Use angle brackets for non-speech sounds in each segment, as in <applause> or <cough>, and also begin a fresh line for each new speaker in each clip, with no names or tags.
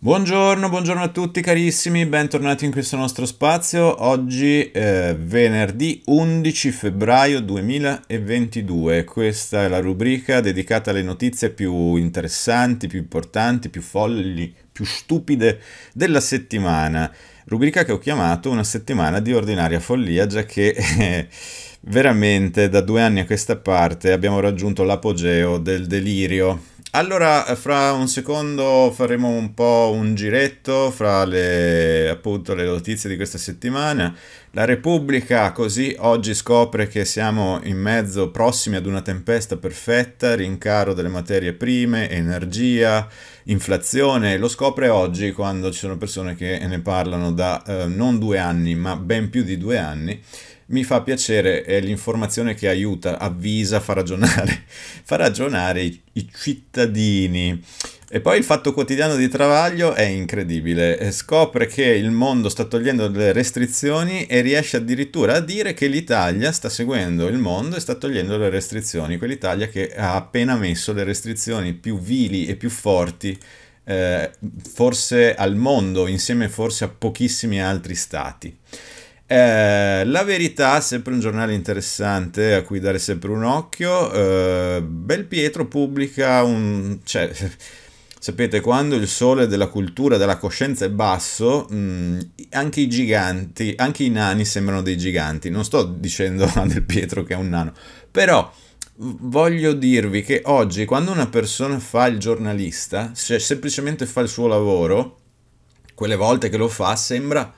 Buongiorno, buongiorno a tutti carissimi, bentornati in questo nostro spazio. Oggi eh, venerdì 11 febbraio 2022. Questa è la rubrica dedicata alle notizie più interessanti, più importanti, più folli, più stupide della settimana. Rubrica che ho chiamato una settimana di ordinaria follia, già che eh, veramente da due anni a questa parte abbiamo raggiunto l'apogeo del delirio allora, eh, fra un secondo faremo un po' un giretto fra le, appunto, le notizie di questa settimana. La Repubblica così oggi scopre che siamo in mezzo, prossimi ad una tempesta perfetta, rincaro delle materie prime, energia, inflazione. Lo scopre oggi quando ci sono persone che ne parlano da eh, non due anni, ma ben più di due anni mi fa piacere, è l'informazione che aiuta, avvisa, fa ragionare, <laughs> fa ragionare i, i cittadini. E poi il fatto quotidiano di Travaglio è incredibile, eh, scopre che il mondo sta togliendo delle restrizioni e riesce addirittura a dire che l'Italia sta seguendo il mondo e sta togliendo le restrizioni, quell'Italia che ha appena messo le restrizioni più vili e più forti eh, forse al mondo, insieme forse a pochissimi altri stati. Eh, la verità, sempre un giornale interessante a cui dare sempre un occhio, eh, Pietro pubblica un... Cioè, <laughs> sapete, quando il sole della cultura, della coscienza è basso, mh, mm, anche i giganti, anche i nani sembrano dei giganti. Non sto dicendo <laughs> a Del Pietro che è un nano, però voglio dirvi che oggi quando una persona fa il giornalista, cioè semplicemente fa il suo lavoro, quelle volte che lo fa sembra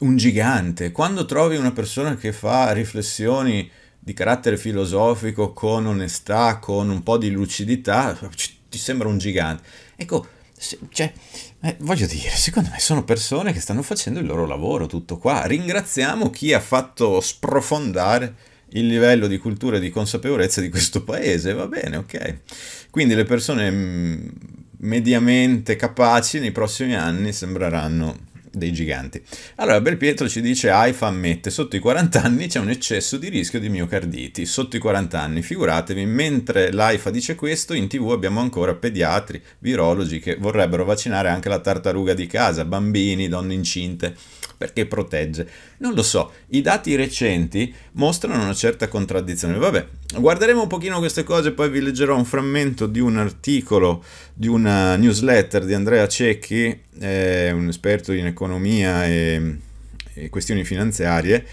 un gigante, quando trovi una persona che fa riflessioni di carattere filosofico con onestà, con un po' di lucidità, ti sembra un gigante. Ecco, cioè, eh, voglio dire, secondo me sono persone che stanno facendo il loro lavoro, tutto qua. Ringraziamo chi ha fatto sprofondare il livello di cultura e di consapevolezza di questo paese, va bene, ok. Quindi le persone mm, mediamente capaci nei prossimi anni sembreranno dei giganti. Allora Belpietro ci dice AIFA ammette sotto i 40 anni c'è un eccesso di rischio di miocarditi, sotto i 40 anni, figuratevi, mentre l'AIFA dice questo in tv abbiamo ancora pediatri, virologi che vorrebbero vaccinare anche la tartaruga di casa, bambini, donne incinte perché protegge. Non lo so, i dati recenti mostrano una certa contraddizione. Vabbè, guarderemo un pochino queste cose, poi vi leggerò un frammento di un articolo di una newsletter di Andrea Cecchi, eh, un esperto in economia e, e questioni finanziarie.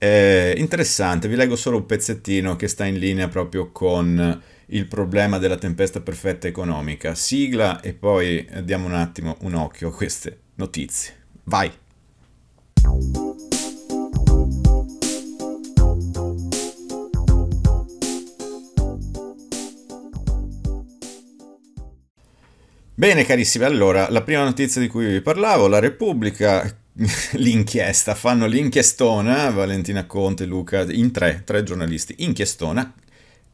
Eh, interessante, vi leggo solo un pezzettino che sta in linea proprio con il problema della tempesta perfetta economica. Sigla e poi diamo un attimo un occhio a queste notizie. Vai! Bene carissimi, allora la prima notizia di cui vi parlavo, la Repubblica, <laughs> l'inchiesta, fanno l'inchiestona, Valentina Conte, Luca, in tre, tre giornalisti, inchiestona,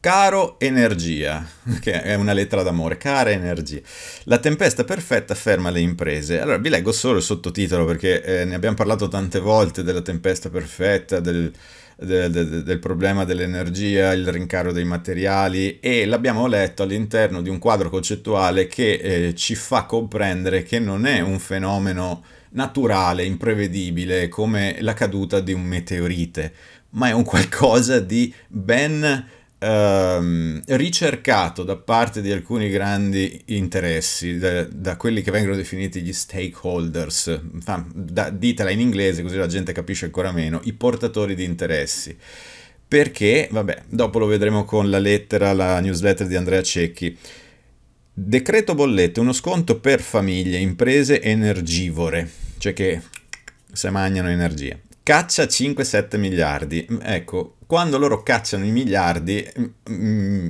Caro energia, che è una lettera d'amore, cara energia. La tempesta perfetta ferma le imprese. Allora vi leggo solo il sottotitolo perché eh, ne abbiamo parlato tante volte della tempesta perfetta, del, del, del, del problema dell'energia, il rincaro dei materiali e l'abbiamo letto all'interno di un quadro concettuale che eh, ci fa comprendere che non è un fenomeno naturale, imprevedibile come la caduta di un meteorite, ma è un qualcosa di ben ehm, ricercato da parte di alcuni grandi interessi, da, da quelli che vengono definiti gli stakeholders, da, ditela in inglese così la gente capisce ancora meno, i portatori di interessi. Perché, vabbè, dopo lo vedremo con la lettera, la newsletter di Andrea Cecchi. Decreto bollette, uno sconto per famiglie, imprese energivore, cioè che se mangiano energia caccia 5-7 miliardi. Mm, ecco, quando loro cacciano i miliardi, mm, mm,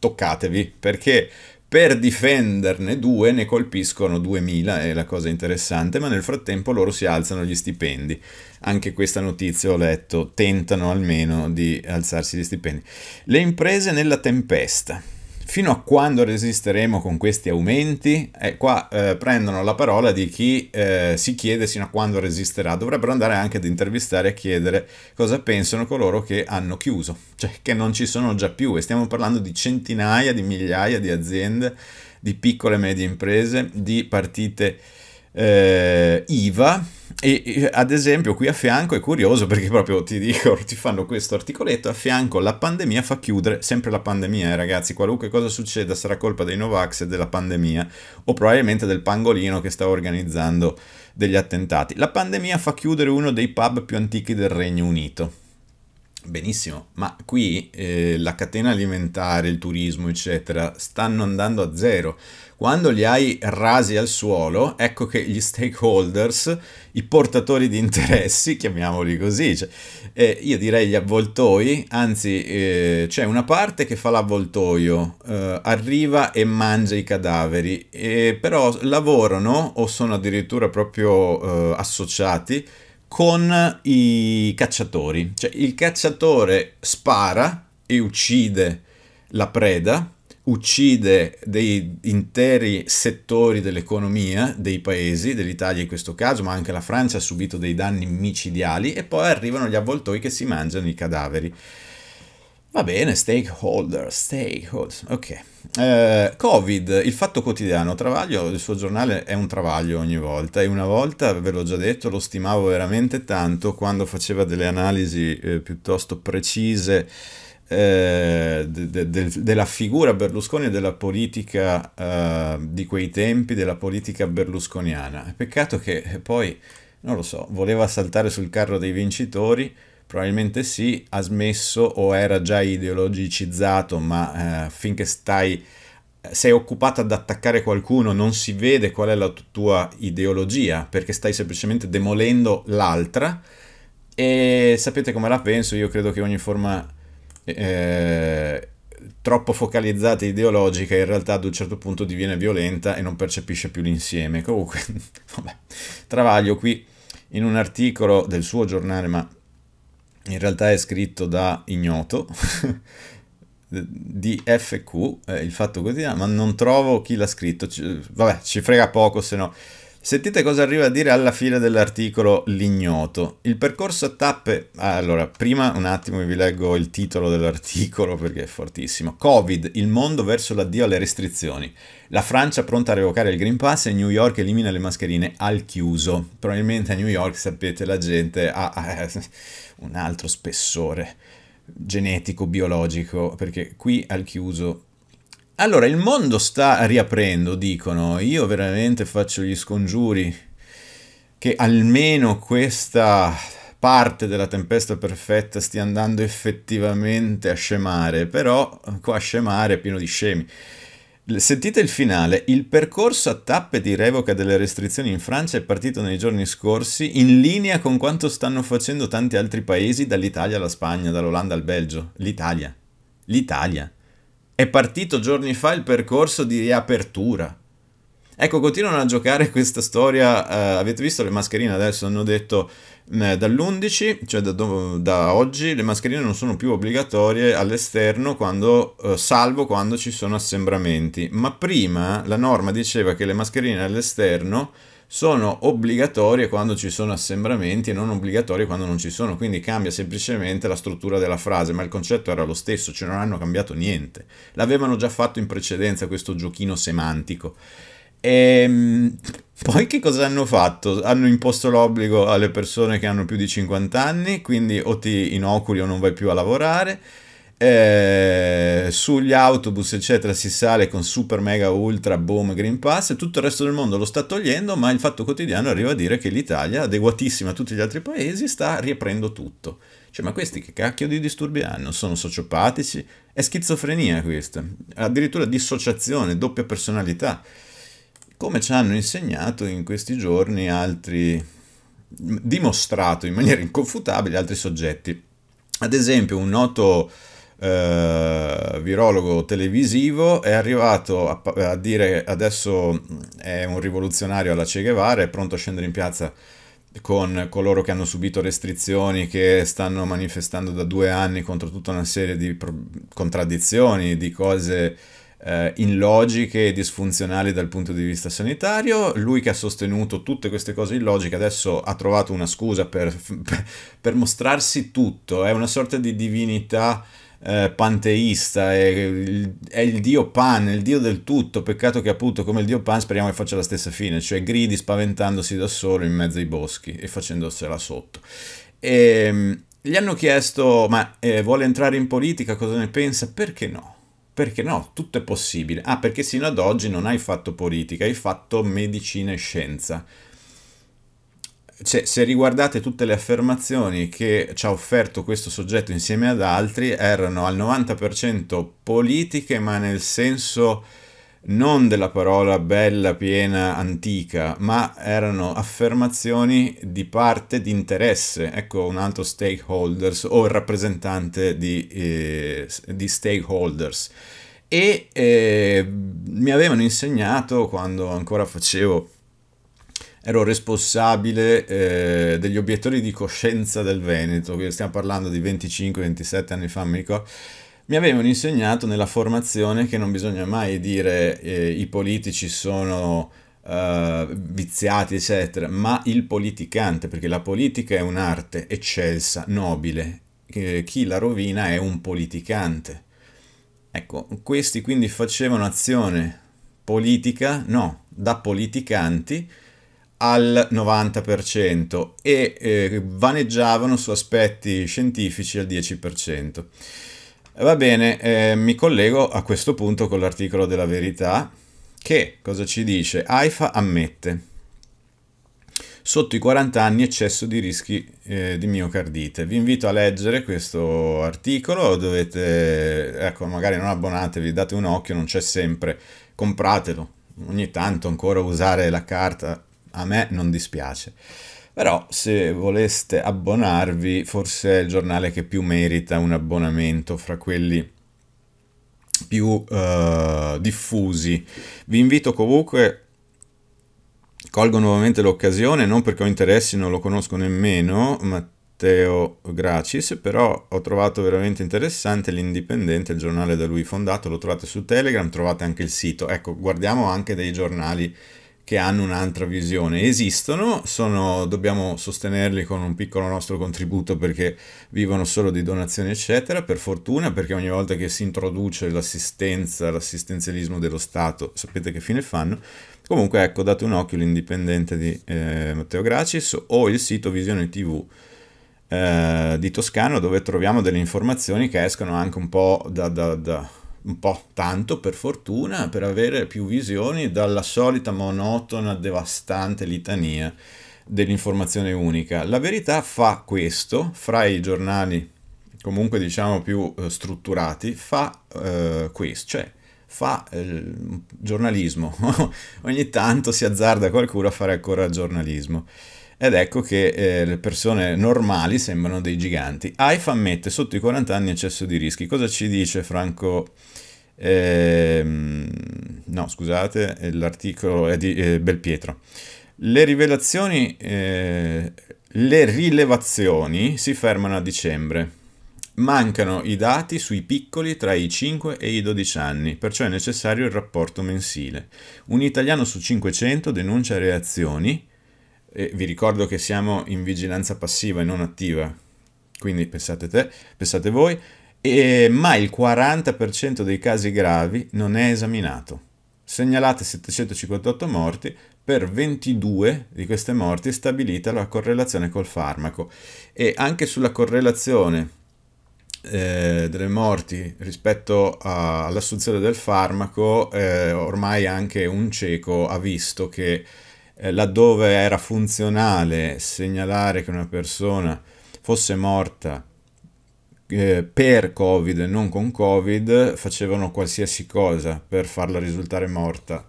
toccatevi, perché per difenderne due ne colpiscono 2000, è la cosa interessante, ma nel frattempo loro si alzano gli stipendi. Anche questa notizia ho letto, tentano almeno di alzarsi gli stipendi. Le imprese nella tempesta. Fino a quando resisteremo con questi aumenti? E eh, qua eh, prendono la parola di chi eh, si chiede fino a quando resisterà. Dovrebbero andare anche ad intervistare e chiedere cosa pensano coloro che hanno chiuso, cioè che non ci sono già più e stiamo parlando di centinaia di migliaia di aziende, di piccole e medie imprese, di partite eh, IVA e, ad esempio qui a fianco è curioso perché proprio ti dico, <laughs> ti fanno questo articoletto, a fianco la pandemia fa chiudere, sempre la pandemia eh, ragazzi, qualunque cosa succeda sarà colpa dei Novax e della pandemia o probabilmente del pangolino che sta organizzando degli attentati. La pandemia fa chiudere uno dei pub più antichi del Regno Unito. Benissimo, ma qui eh, la catena alimentare, il turismo, eccetera, stanno andando a zero. Quando li hai rasi al suolo, ecco che gli stakeholders, i portatori di interessi, chiamiamoli così, cioè, eh, io direi gli avvoltoi, anzi eh, c'è una parte che fa l'avvoltoio, eh, arriva e mangia i cadaveri, eh, però lavorano o sono addirittura proprio eh, associati con i cacciatori. Cioè il cacciatore spara e uccide la preda, uccide dei interi settori dell'economia dei paesi, dell'Italia in questo caso, ma anche la Francia ha subito dei danni micidiali e poi arrivano gli avvoltoi che si mangiano i cadaveri. Va bene, stakeholder, stakeholders, ok. Eh, Covid, il fatto quotidiano, Travaglio, il suo giornale è un travaglio ogni volta e una volta, ve l'ho già detto, lo stimavo veramente tanto quando faceva delle analisi eh, piuttosto precise eh, de, de, della figura Berlusconi e della politica eh, di quei tempi, della politica berlusconiana. Peccato che eh, poi, non lo so, voleva saltare sul carro dei vincitori Probabilmente sì, ha smesso o era già ideologicizzato, ma eh, finché stai sei occupato ad attaccare qualcuno, non si vede qual è la tua ideologia, perché stai semplicemente demolendo l'altra. E sapete come la penso? Io credo che ogni forma eh, troppo focalizzata ideologica in realtà ad un certo punto diviene violenta e non percepisce più l'insieme. Comunque, <laughs> vabbè, travaglio qui in un articolo del suo giornale, ma in realtà è scritto da ignoto, <laughs> di FQ, eh, il Fatto Quotidiano, ma non trovo chi l'ha scritto, C- vabbè ci frega poco se no. Sentite cosa arriva a dire alla fine dell'articolo l'ignoto. Il percorso a tappe... Ah, allora, prima un attimo vi leggo il titolo dell'articolo perché è fortissimo. Covid, il mondo verso l'addio alle restrizioni. La Francia pronta a revocare il Green Pass e New York elimina le mascherine al chiuso. Probabilmente a New York, sapete, la gente ha un altro spessore genetico, biologico, perché qui al chiuso allora, il mondo sta riaprendo, dicono. Io veramente faccio gli scongiuri che almeno questa parte della tempesta perfetta stia andando effettivamente a scemare, però qua a scemare è pieno di scemi. Sentite il finale, il percorso a tappe di revoca delle restrizioni in Francia è partito nei giorni scorsi in linea con quanto stanno facendo tanti altri paesi dall'Italia alla Spagna, dall'Olanda al Belgio. L'Italia. L'Italia. È partito giorni fa il percorso di riapertura. Ecco, continuano a giocare questa storia. Uh, avete visto le mascherine adesso? Hanno detto eh, dall'11, cioè da, da, oggi, le mascherine non sono più obbligatorie all'esterno, quando, eh, salvo quando ci sono assembramenti. Ma prima la norma diceva che le mascherine all'esterno sono obbligatorie quando ci sono assembramenti e non obbligatorie quando non ci sono, quindi cambia semplicemente la struttura della frase, ma il concetto era lo stesso, cioè non hanno cambiato niente. L'avevano già fatto in precedenza questo giochino semantico. E ehm, poi che cosa hanno fatto? Hanno imposto l'obbligo alle persone che hanno più di 50 anni, quindi o ti inoculi o non vai più a lavorare. Eh, sugli autobus eccetera si sale con super mega ultra boom green pass e tutto il resto del mondo lo sta togliendo ma il fatto quotidiano arriva a dire che l'Italia adeguatissima a tutti gli altri paesi sta riaprendo tutto cioè ma questi che cacchio di disturbi hanno sono sociopatici è schizofrenia questa addirittura dissociazione doppia personalità come ci hanno insegnato in questi giorni altri, dimostrato in maniera inconfutabile altri soggetti. Ad esempio un noto eh, virologo televisivo è arrivato a, a, dire adesso mm, è un rivoluzionario alla Che Guevara, è pronto a scendere in piazza con coloro che hanno subito restrizioni, che stanno manifestando da due anni contro tutta una serie di contraddizioni, di cose eh, illogiche e disfunzionali dal punto di vista sanitario. Lui che ha sostenuto tutte queste cose illogiche adesso ha trovato una scusa per, per, mostrarsi tutto, è una sorta di divinità eh, panteista, è il, è il, dio Pan, il dio del tutto, peccato che appunto come il dio Pan speriamo che faccia la stessa fine, cioè gridi spaventandosi da solo in mezzo ai boschi e facendosela sotto. E, ehm, gli hanno chiesto, ma eh, vuole entrare in politica, cosa ne pensa? Perché no? Perché no, tutto è possibile. Ah, perché sino ad oggi non hai fatto politica, hai fatto medicina e scienza. Cioè, se riguardate tutte le affermazioni che ci ha offerto questo soggetto insieme ad altri, erano al 90% politiche, ma nel senso non della parola bella, piena, antica, ma erano affermazioni di parte di interesse, ecco un altro stakeholders o il rappresentante di, eh, di stakeholders. E eh, mi avevano insegnato quando ancora facevo ero responsabile eh, degli obiettori di coscienza del Veneto, stiamo parlando di 25-27 anni fa, mi ricordo, mi avevano insegnato nella formazione che non bisogna mai dire eh, i politici sono eh, viziati, eccetera, ma il politicante, perché la politica è un'arte eccelsa, nobile, eh, chi la rovina è un politicante. Ecco, questi quindi facevano azione politica, no, da politicanti al 90% e eh, vaneggiavano su aspetti scientifici al 10%. Va bene, eh, mi collego a questo punto con l'articolo della verità che cosa ci dice? AIFA ammette sotto i 40 anni eccesso di rischi eh, di miocardite. Vi invito a leggere questo articolo, dovete, ecco, magari non abbonatevi, date un occhio, non c'è sempre, compratelo, ogni tanto ancora usare la carta, a me non dispiace. Però se voleste abbonarvi, forse è il giornale che più merita un abbonamento fra quelli più uh, diffusi. Vi invito comunque, colgo nuovamente l'occasione, non perché ho interessi, non lo conosco nemmeno, Matteo Gracis, però ho trovato veramente interessante l'Indipendente, il giornale da lui fondato, lo trovate su Telegram, trovate anche il sito. Ecco, guardiamo anche dei giornali che hanno un'altra visione. Esistono, sono, dobbiamo sostenerli con un piccolo nostro contributo perché vivono solo di donazioni, eccetera. Per fortuna, perché ogni volta che si introduce l'assistenza, l'assistenzialismo dello Stato, sapete che fine fanno. Comunque, ecco, date un occhio l'indipendente di eh, Matteo Gracis o il sito Visione TV eh, di Toscano, dove troviamo delle informazioni che escono anche un po' da, da, da un po' tanto per fortuna per avere più visioni dalla solita monotona, devastante litania dell'informazione unica. La verità fa questo, fra i giornali comunque diciamo più eh, strutturati, fa eh, questo, cioè fa eh, giornalismo. <laughs> Ogni tanto si azzarda qualcuno a fare ancora giornalismo. Ed ecco che eh, le persone normali sembrano dei giganti. AIFA ammette sotto i 40 anni eccesso di rischi. Cosa ci dice Franco? ehm, no scusate, eh, l'articolo è di eh, Belpietro. Le rivelazioni, eh, le rilevazioni si fermano a dicembre. Mancano i dati sui piccoli tra i 5 e i 12 anni, perciò è necessario il rapporto mensile. Un italiano su 500 denuncia reazioni, e vi ricordo che siamo in vigilanza passiva e non attiva, quindi pensate, te, pensate voi, e, ma il 40% dei casi gravi non è esaminato. Segnalate 758 morti, per 22 di queste morti è stabilita la correlazione col farmaco e anche sulla correlazione eh, delle morti rispetto all'assunzione del farmaco eh, ormai anche un cieco ha visto che eh, laddove era funzionale segnalare che una persona fosse morta eh, per Covid e non con Covid facevano qualsiasi cosa per farla risultare morta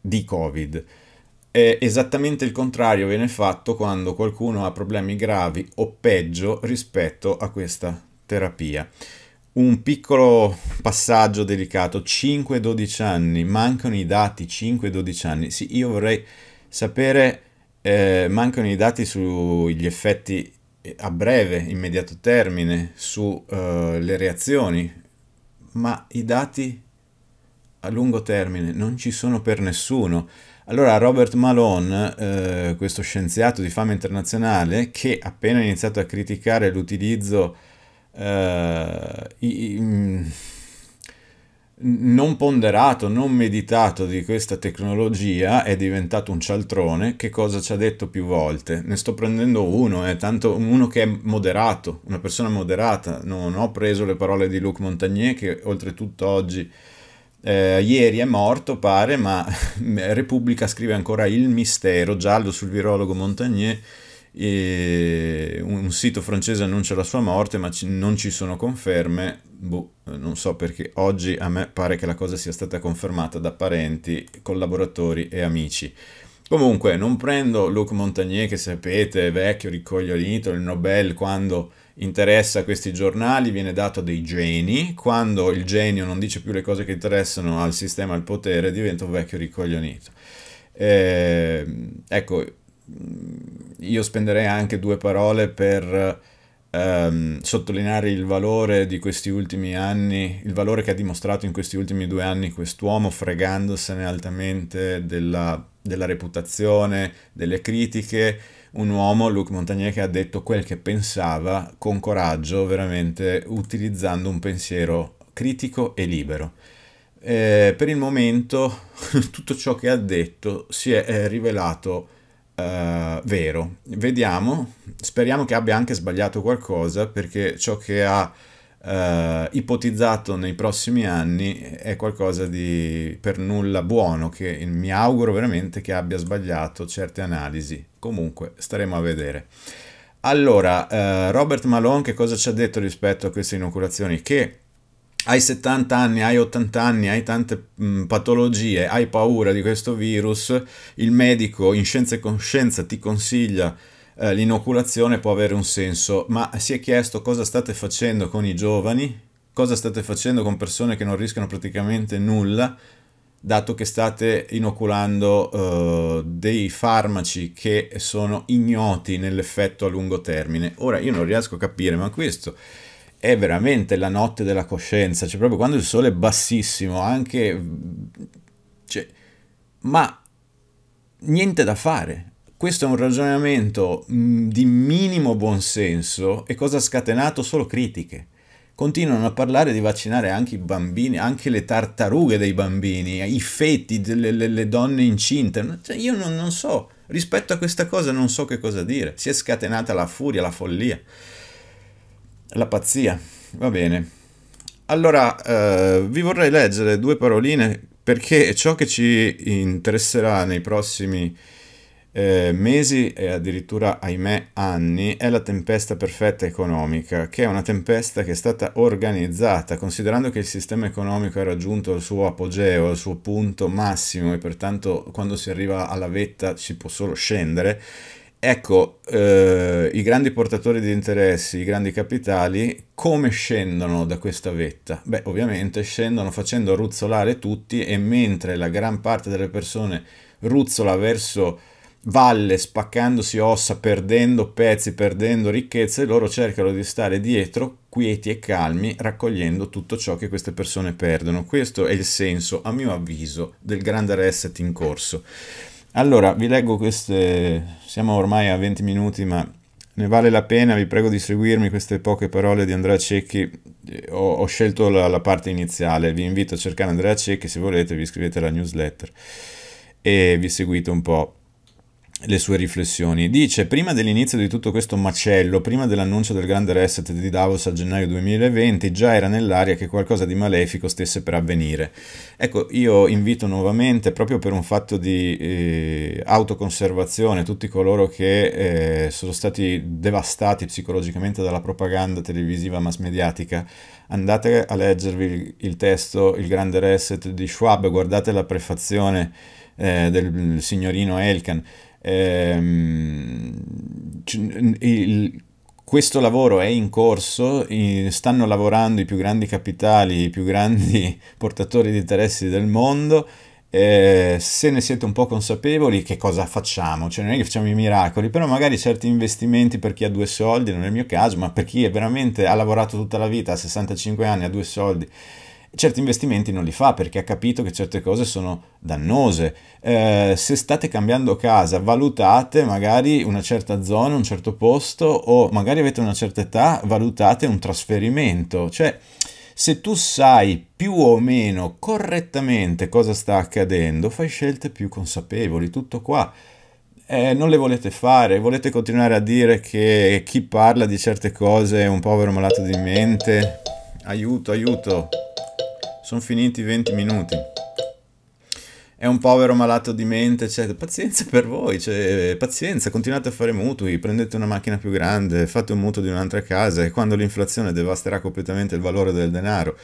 di Covid. E esattamente il contrario viene fatto quando qualcuno ha problemi gravi o peggio rispetto a questa terapia. Un piccolo passaggio delicato, 5-12 anni, mancano i dati, 5-12 anni. Sì, io vorrei sapere, eh, mancano i dati sugli effetti a breve, immediato termine sulle eh, uh, reazioni, ma i dati a lungo termine non ci sono per nessuno. Allora Robert Malone, eh, questo scienziato di fama internazionale, che appena ha iniziato a criticare l'utilizzo eh, mm, non ponderato, non meditato di questa tecnologia è diventato un cialtrone che cosa ci ha detto più volte. Ne sto prendendo uno, eh, tanto uno che è moderato, una persona moderata. Non ho preso le parole di Luc Montagnier che oltretutto oggi, eh, ieri è morto pare, ma <laughs> Repubblica scrive ancora il mistero giallo sul virologo Montagnier un sito francese annuncia la sua morte, ma non ci sono conferme. Boh, non so perché oggi a me pare che la cosa sia stata confermata da parenti, collaboratori e amici. Comunque, non prendo Luc Montagnier, che sapete, vecchio, ricoglionito, il Nobel, quando interessa questi giornali, viene dato a dei geni. Quando il genio non dice più le cose che interessano al sistema, al potere, diventa un vecchio ricoglionito. Eh, ecco, io spenderei anche due parole per ehm, sottolineare il valore di questi ultimi anni, il valore che ha dimostrato in questi ultimi due anni quest'uomo fregandosene altamente della, della reputazione, delle critiche, un uomo, Luc Montagnier, che ha detto quel che pensava con coraggio, veramente utilizzando un pensiero critico e libero. Eh, per il momento <laughs> tutto ciò che ha detto si è, è eh, rivelato uh, vero. Vediamo, speriamo che abbia anche sbagliato qualcosa perché ciò che ha uh, ipotizzato nei prossimi anni è qualcosa di per nulla buono, che mi auguro veramente che abbia sbagliato certe analisi. Comunque staremo a vedere. Allora, uh, Robert Malone che cosa ci ha detto rispetto a queste inoculazioni? Che hai 70 anni, hai 80 anni, hai tante mh, mm, patologie, hai paura di questo virus, il medico in scienza e coscienza ti consiglia eh, l'inoculazione, può avere un senso, ma si è chiesto cosa state facendo con i giovani, cosa state facendo con persone che non rischiano praticamente nulla, dato che state inoculando eh, dei farmaci che sono ignoti nell'effetto a lungo termine. Ora io non riesco a capire, ma questo è veramente la notte della coscienza, cioè proprio quando il sole è bassissimo, anche... Cioè, ma niente da fare. Questo è un ragionamento mm, di minimo buonsenso e cosa ha scatenato? Solo critiche. Continuano a parlare di vaccinare anche i bambini, anche le tartarughe dei bambini, i feti, le, le, le donne incinte. Cioè, io non, non so, rispetto a questa cosa non so che cosa dire. Si è scatenata la furia, la follia la pazzia. Va bene. Allora, eh, vi vorrei leggere due paroline perché ciò che ci interesserà nei prossimi eh, mesi e addirittura, ahimè, anni è la tempesta perfetta economica, che è una tempesta che è stata organizzata, considerando che il sistema economico ha raggiunto il suo apogeo, il suo punto massimo e pertanto quando si arriva alla vetta si può solo scendere, Ecco, eh, i grandi portatori di interessi, i grandi capitali, come scendono da questa vetta? Beh, ovviamente scendono facendo ruzzolare tutti e mentre la gran parte delle persone ruzzola verso valle, spaccandosi ossa, perdendo pezzi, perdendo ricchezze, loro cercano di stare dietro, quieti e calmi, raccogliendo tutto ciò che queste persone perdono. Questo è il senso, a mio avviso, del grande reset in corso. Allora, vi leggo queste, siamo ormai a 20 minuti, ma ne vale la pena, vi prego di seguirmi queste poche parole di Andrea Cecchi, ho, ho scelto la, la, parte iniziale, vi invito a cercare Andrea Cecchi, se volete vi iscrivete alla newsletter e vi seguite un po' le sue riflessioni. Dice, prima dell'inizio di tutto questo macello, prima dell'annuncio del grande reset di Davos a gennaio 2020, già era nell'aria che qualcosa di malefico stesse per avvenire. Ecco, io invito nuovamente, proprio per un fatto di eh, autoconservazione, tutti coloro che eh, sono stati devastati psicologicamente dalla propaganda televisiva mass mediatica, andate a leggervi il, il testo Il grande reset di Schwab, guardate la prefazione eh, del signorino Elkan Ehm, il, questo lavoro è in corso, stanno lavorando i più grandi capitali, i più grandi <laughs> portatori di interessi del mondo. Eh, se ne siete un po' consapevoli, che cosa facciamo? Cioè, non è che facciamo i miracoli, però magari certi investimenti per chi ha due soldi, non è il mio caso, ma per chi veramente ha lavorato tutta la vita, ha 65 anni, ha due soldi certi investimenti non li fa perché ha capito che certe cose sono dannose. Eh, se state cambiando casa, valutate magari una certa zona, un certo posto o magari avete una certa età, valutate un trasferimento. Cioè, se tu sai più o meno correttamente cosa sta accadendo, fai scelte più consapevoli, tutto qua. Eh, non le volete fare, volete continuare a dire che chi parla di certe cose è un povero malato di mente? Aiuto, aiuto! Sono finiti i 20 minuti. È un povero malato di mente, cioè, pazienza per voi, cioè, pazienza, continuate a fare mutui, prendete una macchina più grande, fate un mutuo di un'altra casa e quando l'inflazione devasterà completamente il valore del denaro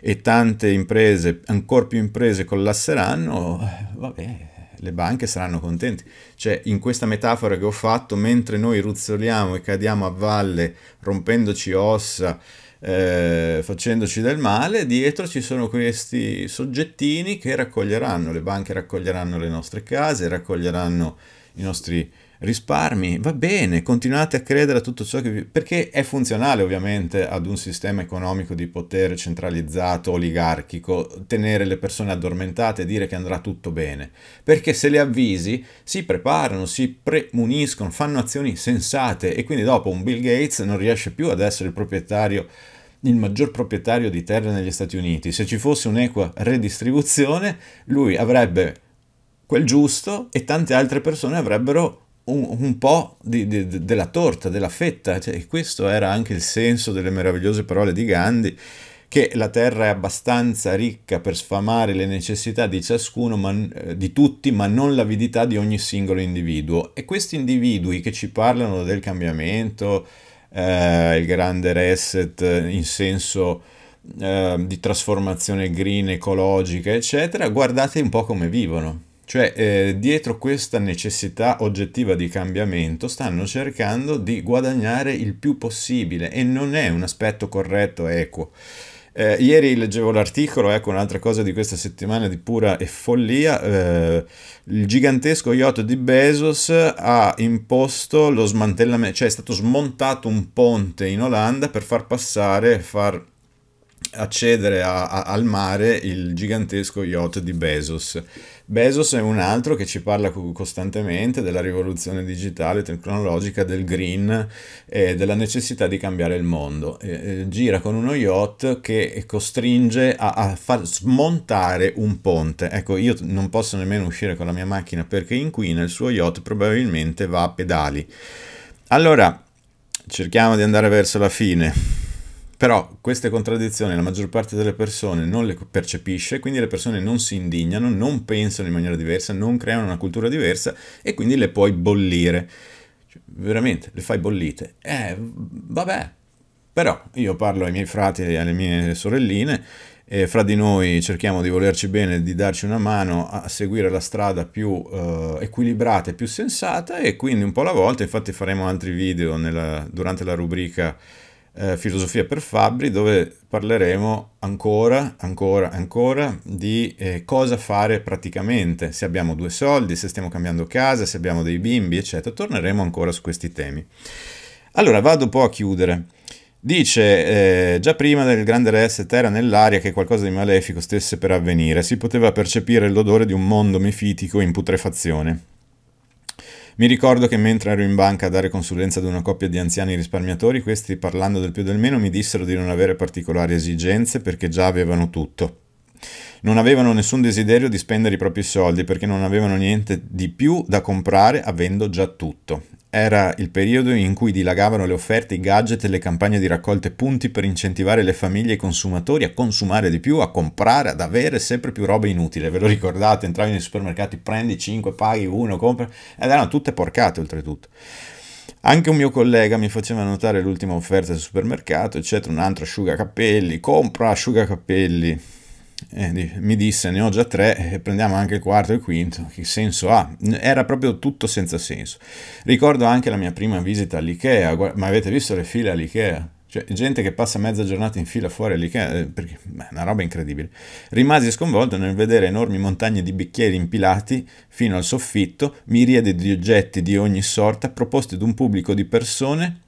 e tante imprese, ancora più imprese, collasseranno, eh, vabbè, le banche saranno contenti. Cioè, in questa metafora che ho fatto, mentre noi ruzzoliamo e cadiamo a valle, rompendoci ossa, eh, facendoci del male, dietro ci sono questi soggettini che raccoglieranno, le banche raccoglieranno le nostre case, raccoglieranno i nostri risparmi, va bene, continuate a credere a tutto ciò che vi... perché è funzionale ovviamente ad un sistema economico di potere centralizzato, oligarchico, tenere le persone addormentate e dire che andrà tutto bene, perché se le avvisi si preparano, si premuniscono, fanno azioni sensate e quindi dopo un Bill Gates non riesce più ad essere il proprietario il maggior proprietario di terre negli Stati Uniti, se ci fosse un'equa redistribuzione, lui avrebbe quel giusto e tante altre persone avrebbero un, un po' di, di, della torta, della fetta. Cioè, questo era anche il senso delle meravigliose parole di Gandhi, che la terra è abbastanza ricca per sfamare le necessità di ciascuno, ma, eh, di tutti, ma non l'avidità di ogni singolo individuo. E questi individui che ci parlano del cambiamento, eh, il grande reset in senso eh, di trasformazione green, ecologica, eccetera, guardate un po' come vivono. Cioè, eh, dietro questa necessità oggettiva di cambiamento stanno cercando di guadagnare il più possibile e non è un aspetto corretto e equo. Eh, ieri leggevo l'articolo, ecco un'altra cosa di questa settimana di pura e follia. Eh, il gigantesco yacht di Bezos ha imposto lo smantellamento, cioè è stato smontato un ponte in Olanda per far passare, far accedere a, a, al mare il gigantesco yacht di Bezos. Bezos è un altro che ci parla costantemente della rivoluzione digitale, tecnologica, del green e della necessità di cambiare il mondo. E, gira con uno yacht che costringe a, a far smontare un ponte. Ecco, io non posso nemmeno uscire con la mia macchina perché inquina, il suo yacht probabilmente va a pedali. Allora, cerchiamo di andare verso la fine. Però queste contraddizioni la maggior parte delle persone non le percepisce, quindi le persone non si indignano, non pensano in maniera diversa, non creano una cultura diversa e quindi le puoi bollire. Cioè, veramente, le fai bollite. Eh, vabbè. Però io parlo ai miei frati e alle mie sorelline e fra di noi cerchiamo di volerci bene, di darci una mano a seguire la strada più eh, equilibrata e più sensata e quindi un po' alla volta, infatti faremo altri video nella, durante la rubrica eh, Filosofia per Fabbri, dove parleremo ancora, ancora, ancora di eh, cosa fare praticamente, se abbiamo due soldi, se stiamo cambiando casa, se abbiamo dei bimbi, eccetera. Torneremo ancora su questi temi. Allora, vado un po' a chiudere. Dice, eh, già prima del grande re reset era nell'aria che qualcosa di malefico stesse per avvenire, si poteva percepire l'odore di un mondo mefitico in putrefazione. Mi ricordo che mentre ero in banca a dare consulenza ad una coppia di anziani risparmiatori, questi parlando del più del meno mi dissero di non avere particolari esigenze perché già avevano tutto. Non avevano nessun desiderio di spendere i propri soldi perché non avevano niente di più da comprare avendo già tutto. Era il periodo in cui dilagavano le offerte, i gadget e le campagne di raccolte punti per incentivare le famiglie e i consumatori a consumare di più, a comprare, ad avere sempre più roba inutile. Ve lo ricordate? Entravi nei supermercati, prendi 5, paghi 1, compri... Ed erano tutte porcate oltretutto. Anche un mio collega mi faceva notare l'ultima offerta del supermercato, eccetera, un altro asciugacapelli, compra asciugacapelli eh, mi disse ne ho già tre, eh, prendiamo anche il quarto e il quinto, che senso ha? Era proprio tutto senza senso. Ricordo anche la mia prima visita all'IKEA, ma avete visto le file all'IKEA? Cioè, gente che passa mezza giornata in fila fuori all'IKEA, eh, perché beh, una roba incredibile. Rimasi sconvolto nel vedere enormi montagne di bicchieri impilati fino al soffitto, miriade di oggetti di ogni sorta proposti ad un pubblico di persone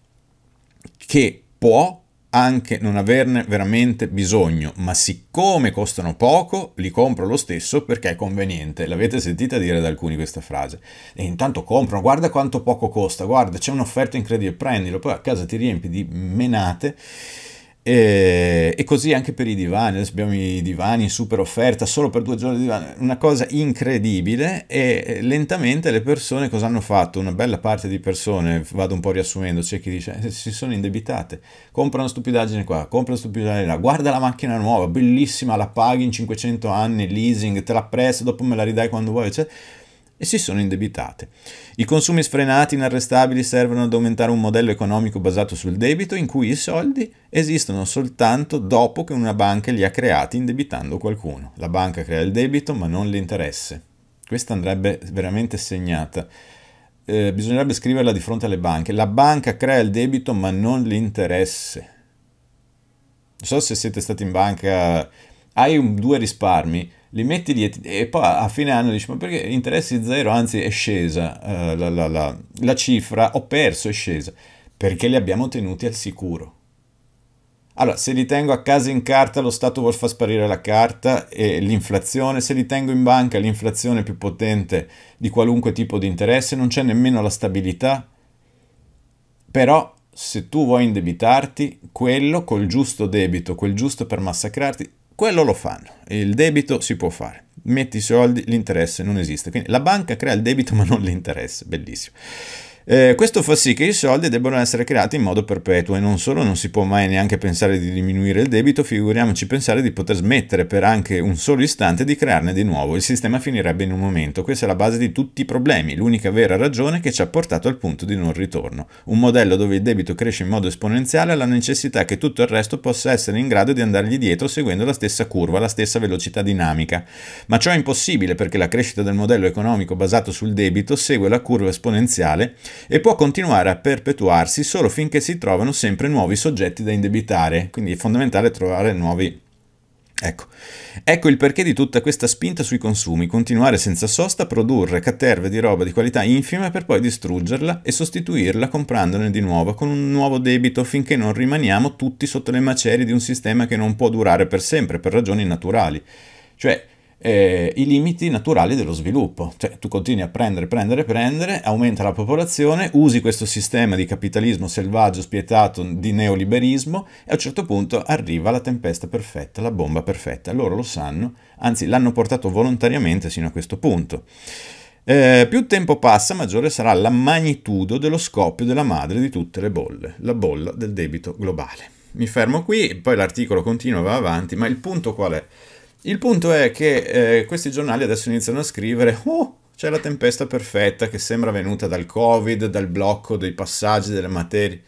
che può anche non averne veramente bisogno, ma siccome costano poco, li compro lo stesso perché è conveniente. L'avete sentita dire da alcuni questa frase. E intanto comprano, guarda quanto poco costa, guarda, c'è un'offerta incredibile, prendilo, poi a casa ti riempi di menate e, eh, e, così anche per i divani, adesso abbiamo i divani in super offerta solo per due giorni di divano, una cosa incredibile e eh, lentamente le persone cosa hanno fatto? Una bella parte di persone, vado un po' riassumendo, c'è chi dice eh, si sono indebitate, comprano stupidaggine qua, comprano stupidaggine là, guarda la macchina nuova, bellissima, la paghi in 500 anni, leasing, te la presto, dopo me la ridai quando vuoi, eccetera e si sono indebitate. I consumi sfrenati inarrestabili servono ad aumentare un modello economico basato sul debito in cui i soldi esistono soltanto dopo che una banca li ha creati indebitando qualcuno. La banca crea il debito ma non l'interesse. Questa andrebbe veramente segnata. Eh, bisognerebbe scriverla di fronte alle banche. La banca crea il debito ma non l'interesse. Non so se siete stati in banca, hai un, due risparmi, li metti dietro e poi a fine anno dici ma perché interessi zero, anzi è scesa eh, la, la, la, la cifra, ho perso, è scesa, perché li abbiamo tenuti al sicuro. Allora, se li tengo a casa in carta, lo Stato vuol far sparire la carta e l'inflazione, se li tengo in banca, l'inflazione è più potente di qualunque tipo di interesse, non c'è nemmeno la stabilità. Però, se tu vuoi indebitarti, quello col giusto debito, quel giusto per massacrarti, quello lo fanno, il debito si può fare, metti i soldi, l'interesse non esiste, quindi la banca crea il debito ma non l'interesse, bellissimo. Eh, questo fa sì che i soldi debbano essere creati in modo perpetuo e non solo non si può mai neanche pensare di diminuire il debito, figuriamoci pensare di poter smettere per anche un solo istante di crearne di nuovo. Il sistema finirebbe in un momento. Questa è la base di tutti i problemi, l'unica vera ragione che ci ha portato al punto di non ritorno. Un modello dove il debito cresce in modo esponenziale ha la necessità che tutto il resto possa essere in grado di andargli dietro seguendo la stessa curva, la stessa velocità dinamica. Ma ciò è impossibile perché la crescita del modello economico basato sul debito segue la curva esponenziale e può continuare a perpetuarsi solo finché si trovano sempre nuovi soggetti da indebitare, quindi è fondamentale trovare nuovi Ecco. ecco. il perché di tutta questa spinta sui consumi, continuare senza sosta a produrre caterve di roba di qualità infima per poi distruggerla e sostituirla comprandone di nuova con un nuovo debito finché non rimaniamo tutti sotto le macerie di un sistema che non può durare per sempre per ragioni naturali. Cioè, eh, i limiti naturali dello sviluppo. Cioè tu continui a prendere, prendere, prendere, aumenta la popolazione, usi questo sistema di capitalismo selvaggio, spietato, di neoliberismo e a un certo punto arriva la tempesta perfetta, la bomba perfetta. Loro lo sanno, anzi l'hanno portato volontariamente sino a questo punto. Eh, più tempo passa, maggiore sarà la magnitudo dello scoppio della madre di tutte le bolle, la bolla del debito globale. Mi fermo qui, poi l'articolo continua, va avanti, ma il punto qual è? Il punto è che eh, questi giornali adesso iniziano a scrivere, oh, c'è la tempesta perfetta che sembra venuta dal Covid, dal blocco dei passaggi delle materie.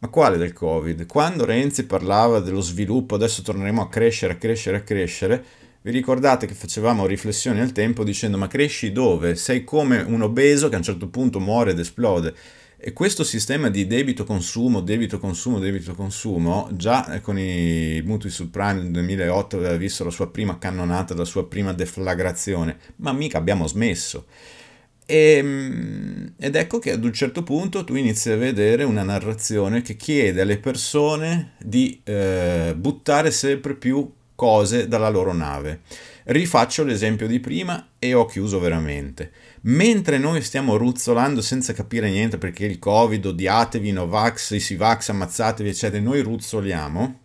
Ma quale del Covid? Quando Renzi parlava dello sviluppo, adesso torneremo a crescere, a crescere, a crescere, vi ricordate che facevamo riflessioni al tempo dicendo ma cresci dove? Sei come un obeso che a un certo punto muore ed esplode. E questo sistema di debito consumo, debito consumo, debito consumo, già eh, con i mutui subprime nel 2008 aveva visto la sua prima cannonata, la sua prima deflagrazione, ma mica abbiamo smesso. E, ehm, ed ecco che ad un certo punto tu inizi a vedere una narrazione che chiede alle persone di eh, buttare sempre più cose dalla loro nave. Rifaccio l'esempio di prima e ho chiuso veramente. Mentre noi stiamo ruzzolando senza capire niente perché il Covid, odiatevi, Novax, si vax, ammazzatevi, eccetera, noi ruzzoliamo.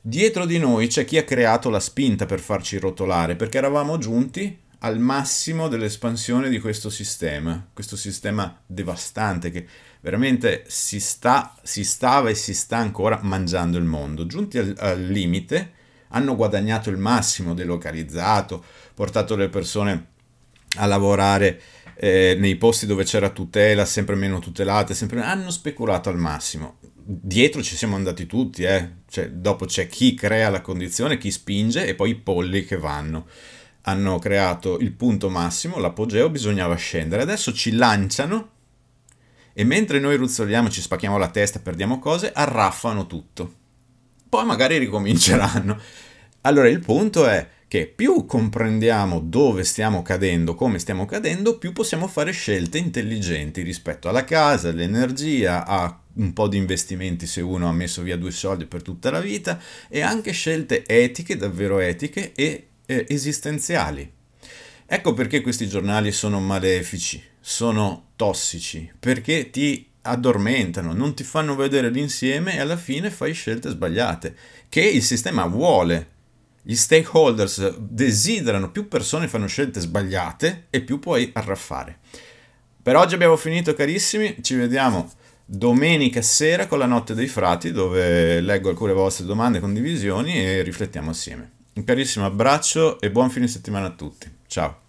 Dietro di noi c'è chi ha creato la spinta per farci rotolare, perché eravamo giunti al massimo dell'espansione di questo sistema, questo sistema devastante che veramente si, sta, si stava e si sta ancora mangiando il mondo. Giunti al, al limite, hanno guadagnato il massimo, delocalizzato, portato le persone a lavorare eh, nei posti dove c'era tutela, sempre meno tutelate, sempre hanno speculato al massimo. Dietro ci siamo andati tutti, eh? cioè, dopo c'è chi crea la condizione, chi spinge e poi i polli che vanno. Hanno creato il punto massimo, l'apogeo, bisognava scendere. Adesso ci lanciano e mentre noi ruzzoliamo, ci spacchiamo la testa, perdiamo cose, arraffano tutto poi magari ricominceranno. Allora il punto è che più comprendiamo dove stiamo cadendo, come stiamo cadendo, più possiamo fare scelte intelligenti rispetto alla casa, all'energia, a un po' di investimenti se uno ha messo via due soldi per tutta la vita e anche scelte etiche, davvero etiche e eh, esistenziali. Ecco perché questi giornali sono malefici, sono tossici, perché ti addormentano, non ti fanno vedere l'insieme e alla fine fai scelte sbagliate, che il sistema vuole. Gli stakeholders desiderano più persone fanno scelte sbagliate e più puoi arraffare. Per oggi abbiamo finito carissimi, ci vediamo domenica sera con la notte dei frati dove leggo alcune vostre domande e condivisioni e riflettiamo assieme. Un carissimo abbraccio e buon fine settimana a tutti. Ciao.